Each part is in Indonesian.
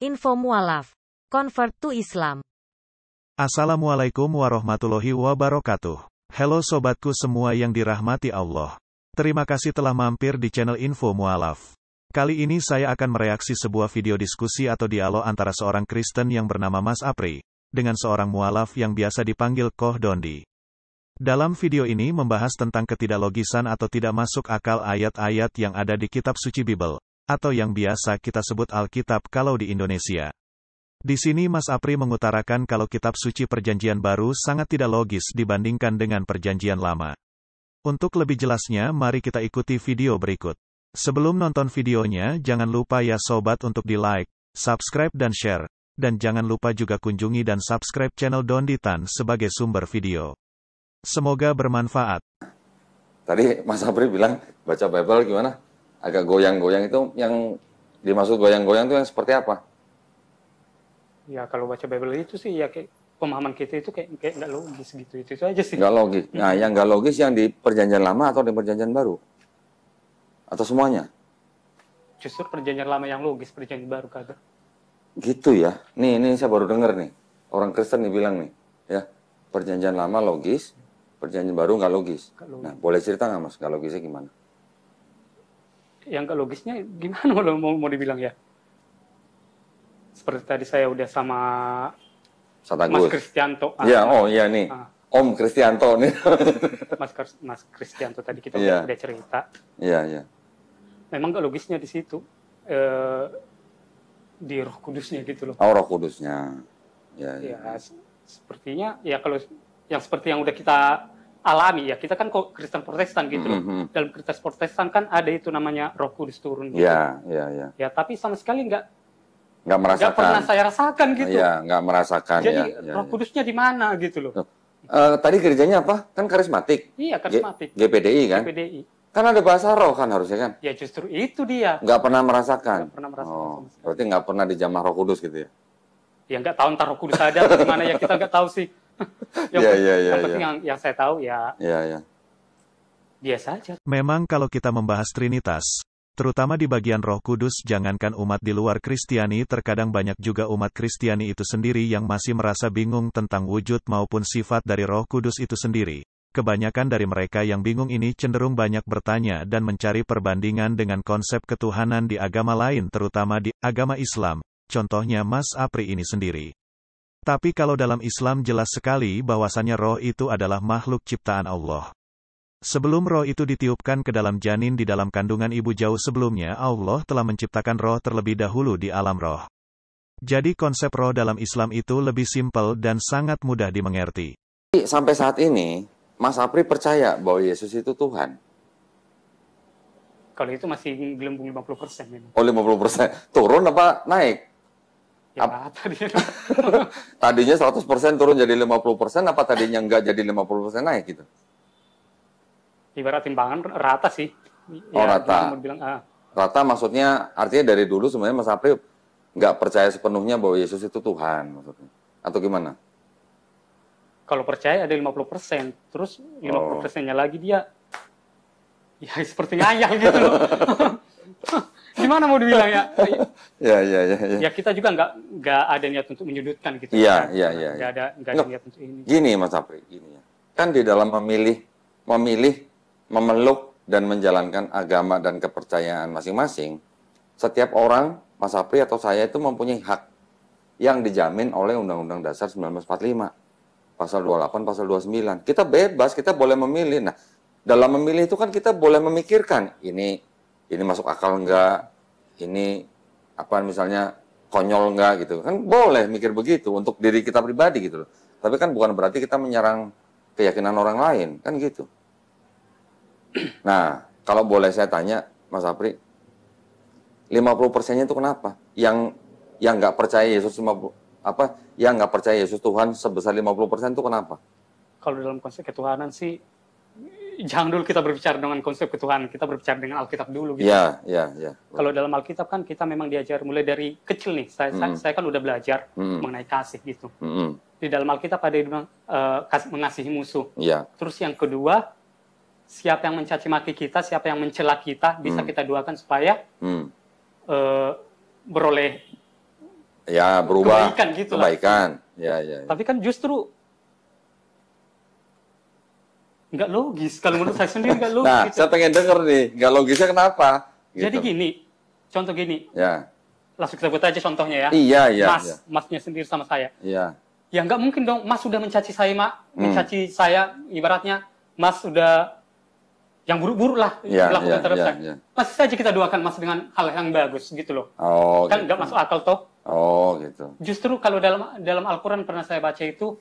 Info Mualaf. Convert to Islam. Assalamualaikum warahmatullahi wabarakatuh. Halo sobatku semua yang dirahmati Allah. Terima kasih telah mampir di channel Info Mualaf. Kali ini saya akan mereaksi sebuah video diskusi atau dialog antara seorang Kristen yang bernama Mas Apri, dengan seorang mualaf yang biasa dipanggil Koh Dondi. Dalam video ini membahas tentang ketidaklogisan atau tidak masuk akal ayat-ayat yang ada di kitab suci Bible, atau yang biasa kita sebut Alkitab kalau di Indonesia. Di sini Mas Apri mengutarakan kalau kitab suci perjanjian baru sangat tidak logis dibandingkan dengan perjanjian lama. Untuk lebih jelasnya mari kita ikuti video berikut. Sebelum nonton videonya jangan lupa ya sobat untuk di like, subscribe dan share. Dan jangan lupa juga kunjungi dan subscribe channel Don Ditan sebagai sumber video. Semoga bermanfaat. Tadi Mas Apri bilang baca Bible gimana? agak goyang-goyang itu yang dimaksud goyang-goyang itu yang seperti apa? Ya kalau baca Bible itu sih ya kayak pemahaman kita itu kayak kayak nggak logis gitu itu, itu aja sih. Nggak logis. Nah yang nggak logis yang di perjanjian lama atau di perjanjian baru atau semuanya? Justru perjanjian lama yang logis perjanjian baru kagak. Gitu ya. Nih ini saya baru dengar nih orang Kristen nih bilang nih ya perjanjian lama logis perjanjian baru nggak logis. logis. Nah boleh cerita nggak mas nggak logisnya gimana? yang gak logisnya gimana kalau mau, mau dibilang ya? Seperti tadi saya udah sama Satagus. Mas Kristianto. Ah, iya, ah, oh iya nih. Ah. Om Kristianto nih. Mas, Mas Kristianto tadi kita yeah. udah cerita. Iya, yeah, iya. Yeah. Memang gak logisnya di situ. e, di roh kudusnya gitu loh. Oh, roh kudusnya. Iya, iya. Ya, ya. ya, sepertinya ya kalau yang seperti yang udah kita alami ya kita kan kok Kristen Protestan gitu loh. Mm -hmm. Dalam Kristen Protestan kan ada itu namanya Roh Kudus turun. Gitu. Ya, ya, ya. Ya, tapi sama sekali nggak nggak merasakan. Nggak pernah saya rasakan gitu. ya nggak merasakan. Jadi ya, ya, Roh ya. Kudusnya di mana gitu loh. Uh, tadi gerejanya apa? Kan karismatik. Iya, karismatik. G GPDI kan. GPDI. Kan ada bahasa roh kan harusnya kan? Ya justru itu dia. Nggak pernah merasakan. Nggak pernah merasakan. Oh, berarti nggak pernah dijamah Roh Kudus gitu ya? Ya nggak tahu ntar Roh Kudus ada gimana ya kita nggak tahu sih. yang, yeah, yeah, yeah, yeah. yang yang saya tahu ya. Yeah, yeah. Biasa aja. Memang kalau kita membahas Trinitas, terutama di bagian Roh Kudus, jangankan umat di luar Kristiani, terkadang banyak juga umat Kristiani itu sendiri yang masih merasa bingung tentang wujud maupun sifat dari Roh Kudus itu sendiri. Kebanyakan dari mereka yang bingung ini cenderung banyak bertanya dan mencari perbandingan dengan konsep ketuhanan di agama lain terutama di agama Islam, contohnya Mas Apri ini sendiri. Tapi kalau dalam Islam jelas sekali bahwasannya roh itu adalah makhluk ciptaan Allah. Sebelum roh itu ditiupkan ke dalam janin di dalam kandungan ibu jauh sebelumnya Allah telah menciptakan roh terlebih dahulu di alam roh. Jadi konsep roh dalam Islam itu lebih simpel dan sangat mudah dimengerti. Sampai saat ini, Mas Apri percaya bahwa Yesus itu Tuhan. Kalau itu masih gelembung 50 persen. Oh 50 persen. Turun apa naik? Ya, tadinya. tadinya 100% turun jadi 50%, apa tadinya enggak jadi 50% naik gitu? Ibarat timbangan rata sih. Oh, ya, rata. Bilang, ah. Rata maksudnya, artinya dari dulu sebenarnya Mas Apri nggak percaya sepenuhnya bahwa Yesus itu Tuhan maksudnya. Atau gimana? Kalau percaya ada 50%, terus 50%-nya oh. lagi dia ya seperti ngayang gitu loh. gimana mau dibilang ya? ya, ya, ya, ya. Ya kita juga nggak nggak ada niat untuk menyudutkan gitu. Iya, iya, iya. Nggak ada nggak ada niat untuk ini. Gini Mas Apri, gini ya. Kan di dalam memilih, memilih, memeluk dan menjalankan agama dan kepercayaan masing-masing, setiap orang, Mas Apri atau saya itu mempunyai hak yang dijamin oleh Undang-Undang Dasar 1945, Pasal 28, Pasal 29. Kita bebas, kita boleh memilih. Nah, dalam memilih itu kan kita boleh memikirkan ini ini masuk akal enggak, ini apa misalnya konyol enggak gitu. Kan boleh mikir begitu untuk diri kita pribadi gitu loh. Tapi kan bukan berarti kita menyerang keyakinan orang lain, kan gitu. Nah, kalau boleh saya tanya Mas Apri, 50 persennya itu kenapa? Yang yang nggak percaya Yesus 50, apa yang nggak percaya Yesus Tuhan sebesar 50 persen itu kenapa? Kalau dalam konsep ketuhanan sih jangan dulu kita berbicara dengan konsep ketuhanan, kita berbicara dengan Alkitab dulu gitu. Ya, iya, ya. Kalau dalam Alkitab kan kita memang diajar mulai dari kecil nih. Saya mm. saya kan udah belajar mm. mengenai kasih gitu. Mm. Di dalam Alkitab ada yang uh, eh, mengasihi musuh. Iya. Terus yang kedua, siapa yang mencaci maki kita, siapa yang mencela kita, bisa hmm. kita doakan supaya mm. uh, beroleh ya berubah kebaikan gitu Kebaikan. Ya, ya, ya. Tapi kan justru nggak logis. Kalau menurut saya sendiri nggak logis. nah, gitu. saya pengen denger nih, nggak logisnya kenapa? Gitu. Jadi gini, contoh gini. Ya. Langsung kita buat aja contohnya ya. Iya, iya. Mas, iya. masnya sendiri sama saya. Iya. Ya nggak mungkin dong, mas sudah mencaci saya, mak. Hmm. Mencaci saya, ibaratnya mas sudah yang buruk-buruk lah Iya, iya dilakukan iya. terhadap kan. saya. Masih saja kita doakan mas dengan hal yang bagus gitu loh. Oh, kan gitu. nggak gitu. masuk akal toh. Oh gitu. Justru kalau dalam dalam Al-Quran pernah saya baca itu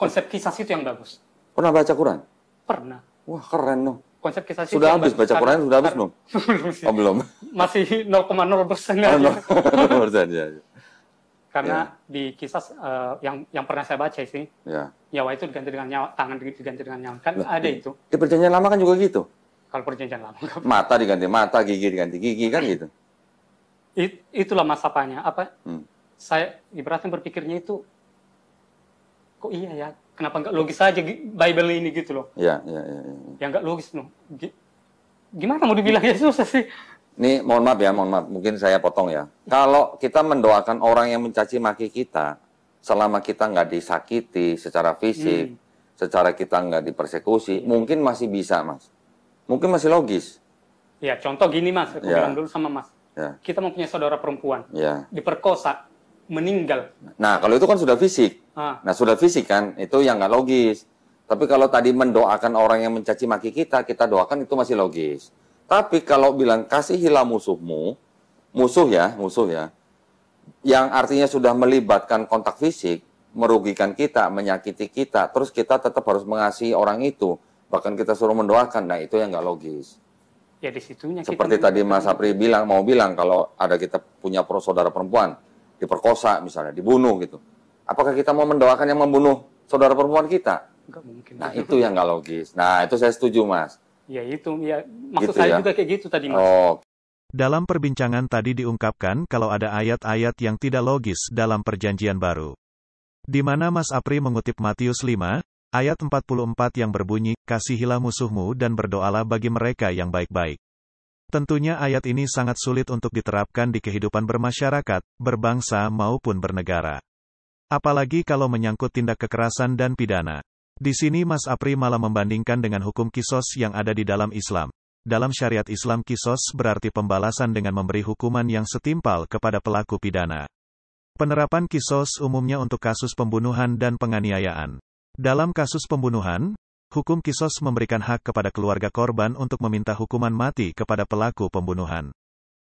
konsep kisah itu yang bagus. Pernah baca Quran? Pernah. Wah, keren dong. Konsep kisah cinta. Sudah habis baca Quran sudah habis belum? Oh, belum. Masih 0,0 persen ya persen ya. Karena yeah. di kisah uh, yang yang pernah saya baca sih, yeah. nyawa itu diganti dengan nyawa, tangan diganti dengan nyawa. Kan Loh, ada di, itu. Di perjanjian lama kan juga gitu. Kalau perjanjian lama. Mata diganti mata, gigi diganti gigi kan gitu. It, itulah masapanya. Apa? Hmm. Saya ibaratnya berpikirnya itu, kok iya ya kenapa nggak logis saja Bible ini gitu loh. Iya, iya, iya. Ya, ya. nggak logis loh. Gimana mau dibilang ya susah sih. Ini mohon maaf ya, mohon maaf. Mungkin saya potong ya. Kalau kita mendoakan orang yang mencaci maki kita, selama kita nggak disakiti secara fisik, hmm. secara kita nggak dipersekusi, iya. mungkin masih bisa, Mas. Mungkin masih logis. Ya, contoh gini, Mas. Aku ya. bilang dulu sama Mas. Ya. Kita mempunyai saudara perempuan. Ya. Diperkosa, meninggal. Nah, kalau itu kan sudah fisik. Ah. Nah sudah fisik kan, itu yang nggak logis. Tapi kalau tadi mendoakan orang yang mencaci maki kita, kita doakan itu masih logis. Tapi kalau bilang kasihilah musuhmu, musuh ya, musuh ya, yang artinya sudah melibatkan kontak fisik, merugikan kita, menyakiti kita, terus kita tetap harus mengasihi orang itu, bahkan kita suruh mendoakan, nah itu yang nggak logis. Ya di Seperti kita tadi Mas Apri bilang, mau bilang kalau ada kita punya pro saudara perempuan diperkosa misalnya, dibunuh gitu Apakah kita mau mendoakan yang membunuh saudara perempuan kita? Enggak mungkin. Nah, itu yang nggak logis. Nah, itu saya setuju, Mas. Ya, itu. Ya, maksud gitu, saya ya? juga kayak gitu tadi, Mas. Oh. Dalam perbincangan tadi diungkapkan kalau ada ayat-ayat yang tidak logis dalam perjanjian baru. Di mana Mas Apri mengutip Matius 5, ayat 44 yang berbunyi, Kasihilah musuhmu dan berdoalah bagi mereka yang baik-baik. Tentunya ayat ini sangat sulit untuk diterapkan di kehidupan bermasyarakat, berbangsa maupun bernegara. Apalagi kalau menyangkut tindak kekerasan dan pidana. Di sini Mas Apri malah membandingkan dengan hukum kisos yang ada di dalam Islam. Dalam syariat Islam kisos berarti pembalasan dengan memberi hukuman yang setimpal kepada pelaku pidana. Penerapan kisos umumnya untuk kasus pembunuhan dan penganiayaan. Dalam kasus pembunuhan, hukum kisos memberikan hak kepada keluarga korban untuk meminta hukuman mati kepada pelaku pembunuhan.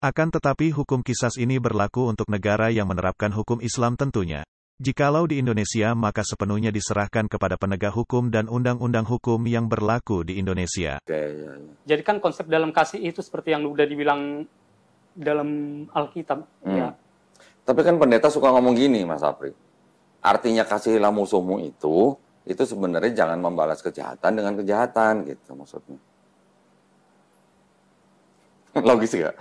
Akan tetapi hukum kisas ini berlaku untuk negara yang menerapkan hukum Islam tentunya. Jikalau di Indonesia maka sepenuhnya diserahkan kepada penegak hukum dan undang-undang hukum yang berlaku di Indonesia. Ya, ya. Jadi kan konsep dalam kasih itu seperti yang udah dibilang dalam Alkitab. Hmm. Ya. Tapi kan pendeta suka ngomong gini Mas Apri. Artinya kasihilah musuhmu itu, itu sebenarnya jangan membalas kejahatan dengan kejahatan gitu maksudnya. Logis gak?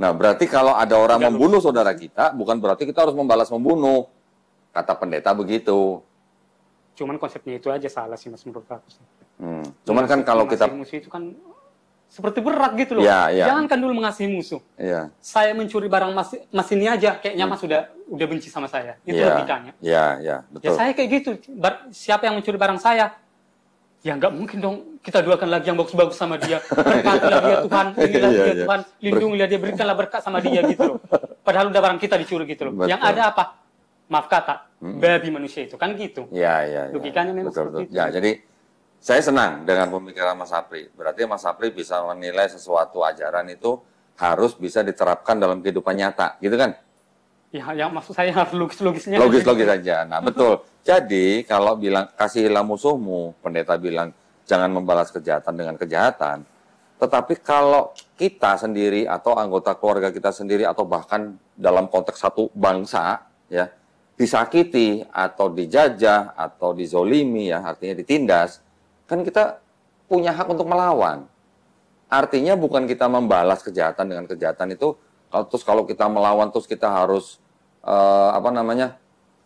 Nah, berarti kalau ada orang Tidak membunuh saudara kita, bukan berarti kita harus membalas membunuh. Kata pendeta begitu. Cuman konsepnya itu aja salah sih mas menurut aku. Hmm. Cuman kan kalau kita musuh itu kan seperti berat gitu loh. Ya, ya. Jangan kan dulu mengasihi musuh. Ya. Saya mencuri barang mas, mas ini aja, kayaknya hmm. mas sudah udah benci sama saya. Itu ya. logikanya. Ya, ya, betul. Ya saya kayak gitu. siapa yang mencuri barang saya, ya nggak mungkin dong kita doakan lagi yang bagus-bagus sama dia. Berkatilah dia Tuhan, iya, inilah dia iya, iya. Tuhan, lindungilah dia, berikanlah berkat sama dia gitu loh. Padahal udah barang kita dicuri gitu loh. Yang ada apa? Maaf kata, hmm. babi manusia itu kan gitu. Ya, ya, Logikanya memang betul, betul. Ya, jadi saya senang dengan pemikiran Mas Apri. Berarti Mas Apri bisa menilai sesuatu ajaran itu harus bisa diterapkan dalam kehidupan nyata, gitu kan? Ya, yang maksud saya harus logis-logisnya. Logis-logis saja. Nah, betul. Jadi, kalau bilang kasihilah musuhmu, pendeta bilang jangan membalas kejahatan dengan kejahatan. Tetapi kalau kita sendiri atau anggota keluarga kita sendiri atau bahkan dalam konteks satu bangsa, ya, disakiti atau dijajah atau dizolimi ya, artinya ditindas, kan kita punya hak untuk melawan. Artinya bukan kita membalas kejahatan dengan kejahatan itu kalau terus kalau kita melawan terus kita harus uh, apa namanya?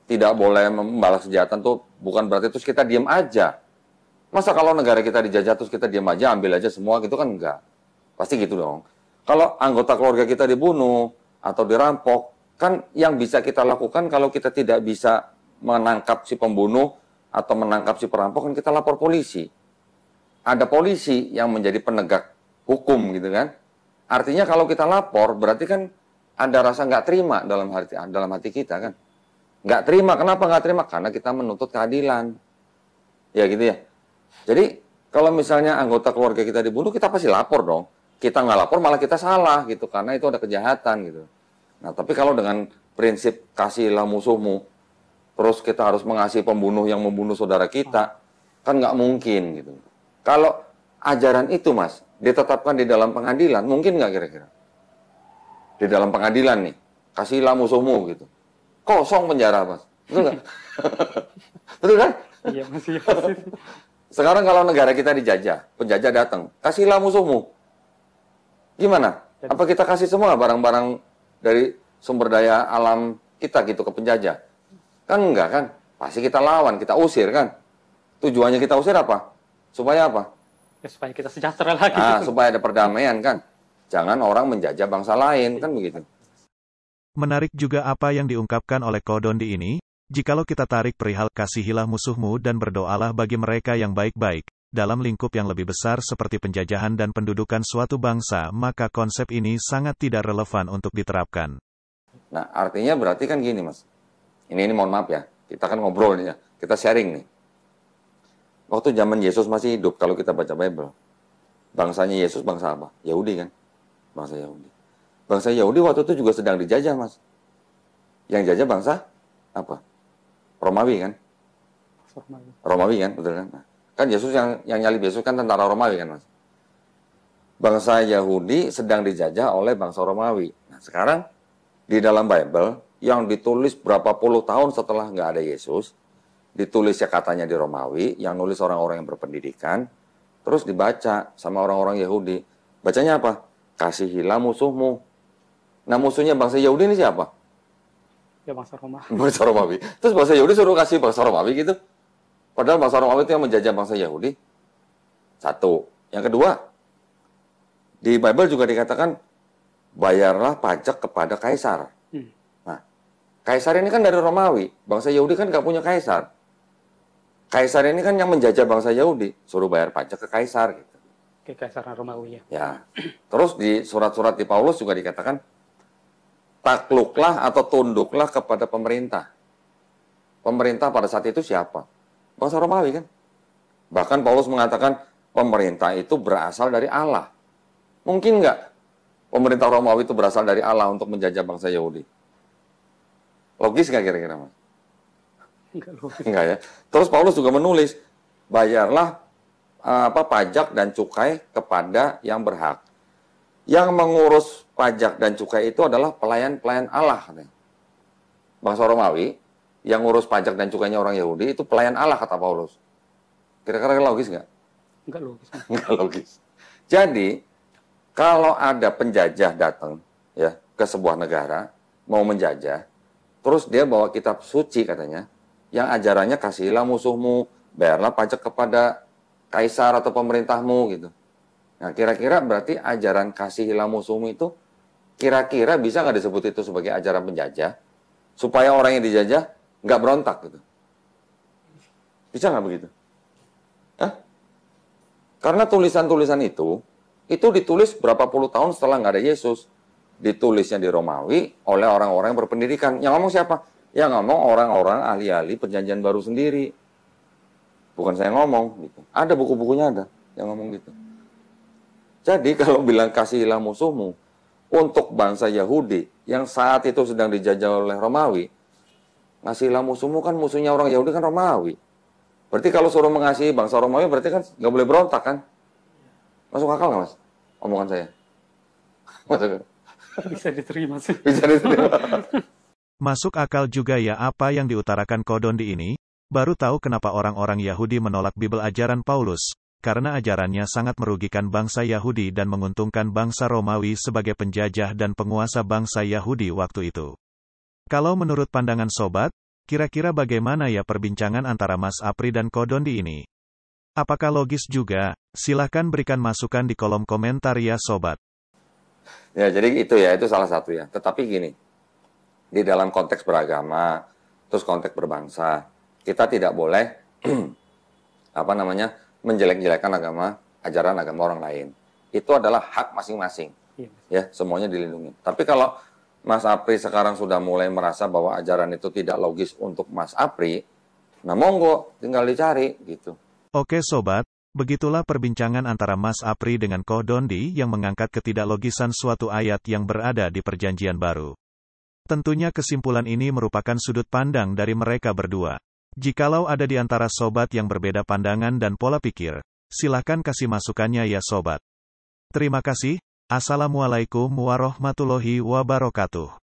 tidak boleh membalas kejahatan tuh bukan berarti terus kita diam aja. Masa kalau negara kita dijajah terus kita diam aja, ambil aja semua gitu kan enggak. Pasti gitu dong. Kalau anggota keluarga kita dibunuh atau dirampok, kan yang bisa kita lakukan kalau kita tidak bisa menangkap si pembunuh atau menangkap si perampok kan kita lapor polisi. Ada polisi yang menjadi penegak hukum gitu kan. Artinya kalau kita lapor berarti kan ada rasa nggak terima dalam hati dalam hati kita kan. Nggak terima, kenapa nggak terima? Karena kita menuntut keadilan. Ya gitu ya. Jadi kalau misalnya anggota keluarga kita dibunuh, kita pasti lapor dong. Kita nggak lapor malah kita salah gitu karena itu ada kejahatan gitu. Nah tapi kalau dengan prinsip kasihlah musuhmu, terus kita harus mengasihi pembunuh yang membunuh saudara kita, hmm. kan nggak mungkin gitu. Kalau ajaran itu mas, ditetapkan di dalam pengadilan, mungkin nggak kira-kira? Di dalam pengadilan nih, kasihlah musuhmu gitu. Kosong penjara, Mas. Betul nggak? Betul kan? Iya, masih. Iya, masih. Sekarang kalau negara kita dijajah, penjajah datang, kasihlah musuhmu. Gimana? Apa kita kasih semua barang-barang dari sumber daya alam kita gitu ke penjajah? Kan enggak kan? Pasti kita lawan, kita usir kan? Tujuannya kita usir apa? Supaya apa? ya, supaya kita sejahtera lagi. Nah, supaya ada perdamaian kan. Jangan orang menjajah bangsa lain kan begitu. Menarik juga apa yang diungkapkan oleh Kodondi ini, jikalau kita tarik perihal kasihilah musuhmu dan berdoalah bagi mereka yang baik-baik, dalam lingkup yang lebih besar seperti penjajahan dan pendudukan suatu bangsa, maka konsep ini sangat tidak relevan untuk diterapkan. Nah, artinya berarti kan gini, Mas. Ini, ini mohon maaf ya, kita kan ngobrol nih ya, kita sharing nih. Waktu zaman Yesus masih hidup, kalau kita baca Bible, bangsanya Yesus bangsa apa? Yahudi kan? Bangsa Yahudi. Bangsa Yahudi waktu itu juga sedang dijajah, Mas. Yang jajah bangsa apa? Romawi kan? Romawi. Romawi kan, betul kan? Nah, kan Yesus yang yang nyali Yesus kan tentara Romawi kan, Mas. Bangsa Yahudi sedang dijajah oleh bangsa Romawi. Nah, sekarang di dalam Bible yang ditulis berapa puluh tahun setelah nggak ada Yesus, ditulisnya katanya di Romawi, yang nulis orang-orang yang berpendidikan, terus dibaca sama orang-orang Yahudi. Bacanya apa? Kasihilah musuhmu. Nah musuhnya bangsa Yahudi ini siapa? Ya bangsa Romawi. Bangsa Romawi. Terus bangsa Yahudi suruh kasih bangsa Romawi gitu. Padahal bangsa Romawi itu yang menjajah bangsa Yahudi. Satu. Yang kedua, di Bible juga dikatakan bayarlah pajak kepada kaisar. Hmm. Nah, kaisar ini kan dari Romawi. Bangsa Yahudi kan gak punya kaisar. Kaisar ini kan yang menjajah bangsa Yahudi, suruh bayar pajak ke kaisar gitu. Ke kaisar Romawi ya. Ya. Terus di surat-surat di Paulus juga dikatakan takluklah atau tunduklah kepada pemerintah. Pemerintah pada saat itu siapa? Bangsa Romawi kan. Bahkan Paulus mengatakan pemerintah itu berasal dari Allah. Mungkin nggak pemerintah Romawi itu berasal dari Allah untuk menjajah bangsa Yahudi? Logis nggak kira-kira, Mas? Enggak ya. Terus Paulus juga menulis, bayarlah apa pajak dan cukai kepada yang berhak. Yang mengurus pajak dan cukai itu adalah pelayan-pelayan Allah. Bahasa Romawi, yang ngurus pajak dan cukainya orang Yahudi itu pelayan Allah kata Paulus. Kira-kira logis nggak? Nggak logis. nggak logis. Jadi, kalau ada penjajah datang ya ke sebuah negara, mau menjajah, terus dia bawa kitab suci katanya, yang ajarannya kasihilah musuhmu, bayarlah pajak kepada kaisar atau pemerintahmu gitu. Nah, kira-kira berarti ajaran kasihilah musuhmu itu kira-kira bisa nggak disebut itu sebagai ajaran penjajah? Supaya orang yang dijajah nggak berontak gitu. Bisa nggak begitu? Hah? Karena tulisan-tulisan itu, itu ditulis berapa puluh tahun setelah nggak ada Yesus. Ditulisnya di Romawi oleh orang-orang yang berpendidikan. Yang ngomong siapa? yang ngomong orang-orang ahli-ahli perjanjian baru sendiri. Bukan saya ngomong gitu. Ada buku-bukunya ada yang ngomong gitu. Jadi kalau bilang kasihilah musuhmu untuk bangsa Yahudi yang saat itu sedang dijajah oleh Romawi, kasihilah musuhmu kan musuhnya orang Yahudi kan Romawi. Berarti kalau suruh mengasihi bangsa Romawi berarti kan nggak boleh berontak kan? Masuk akal nggak mas? Omongan saya. Masuk Bisa diterima sih. Bisa diterima. Masuk akal juga ya apa yang diutarakan Kodon ini, baru tahu kenapa orang-orang Yahudi menolak Bibel ajaran Paulus, karena ajarannya sangat merugikan bangsa Yahudi dan menguntungkan bangsa Romawi sebagai penjajah dan penguasa bangsa Yahudi waktu itu. Kalau menurut pandangan sobat, kira-kira bagaimana ya perbincangan antara Mas Apri dan Kodondi ini? Apakah logis juga? Silahkan berikan masukan di kolom komentar ya sobat. Ya jadi itu ya, itu salah satu ya. Tetapi gini, di dalam konteks beragama, terus konteks berbangsa. Kita tidak boleh apa namanya menjelek-jelekan agama, ajaran agama orang lain. Itu adalah hak masing-masing. Ya. ya, semuanya dilindungi. Tapi kalau Mas Apri sekarang sudah mulai merasa bahwa ajaran itu tidak logis untuk Mas Apri, nah monggo tinggal dicari gitu. Oke sobat, Begitulah perbincangan antara Mas Apri dengan Koh Dondi yang mengangkat ketidaklogisan suatu ayat yang berada di Perjanjian Baru. Tentunya kesimpulan ini merupakan sudut pandang dari mereka berdua. Jikalau ada di antara sobat yang berbeda pandangan dan pola pikir, silahkan kasih masukannya ya sobat. Terima kasih, Assalamualaikum warahmatullahi wabarakatuh.